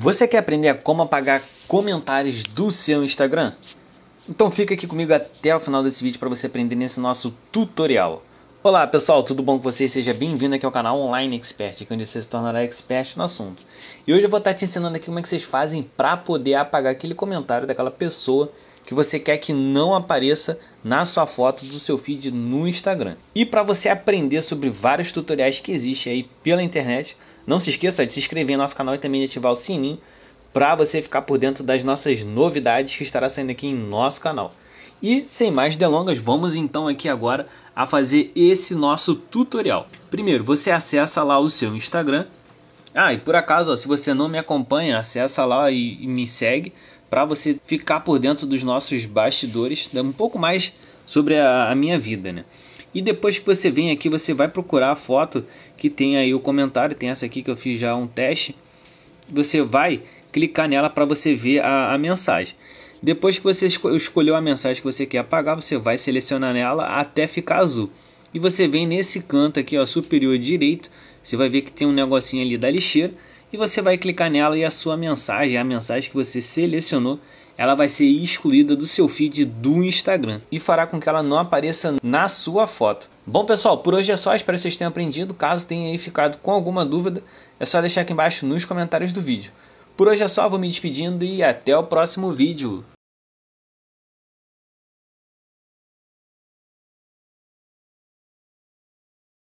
Você quer aprender como apagar comentários do seu Instagram? Então fica aqui comigo até o final desse vídeo para você aprender nesse nosso tutorial. Olá pessoal, tudo bom com vocês? Seja bem-vindo aqui ao canal Online Expert, é onde você se tornará expert no assunto. E hoje eu vou estar te ensinando aqui como é que vocês fazem para poder apagar aquele comentário daquela pessoa que você quer que não apareça na sua foto do seu feed no Instagram. E para você aprender sobre vários tutoriais que existem aí pela internet, não se esqueça de se inscrever no nosso canal e também de ativar o sininho para você ficar por dentro das nossas novidades que estará saindo aqui em nosso canal. E sem mais delongas, vamos então aqui agora a fazer esse nosso tutorial. Primeiro, você acessa lá o seu Instagram ah, e por acaso, ó, se você não me acompanha, acessa lá e, e me segue para você ficar por dentro dos nossos bastidores, né, um pouco mais sobre a, a, minha vida, né? E depois que você vem aqui, você vai procurar a foto que tem aí o comentário, tem essa aqui que eu fiz já um teste. Você vai clicar nela para você ver a, a mensagem. Depois que você escolheu a mensagem que você quer apagar, você vai selecionar nela até ficar azul. E você vem nesse canto aqui, ó, superior direito, você vai ver que tem um negocinho ali da lixeira e você vai clicar nela e a sua mensagem, a mensagem que você selecionou, ela vai ser excluída do seu feed do Instagram e fará com que ela não apareça na sua foto. Bom, pessoal, por hoje é só. Espero que vocês tenham aprendido. Caso tenha ficado com alguma dúvida, é só deixar aqui embaixo nos comentários do vídeo. Por hoje é só, vou me despedindo e até o próximo vídeo.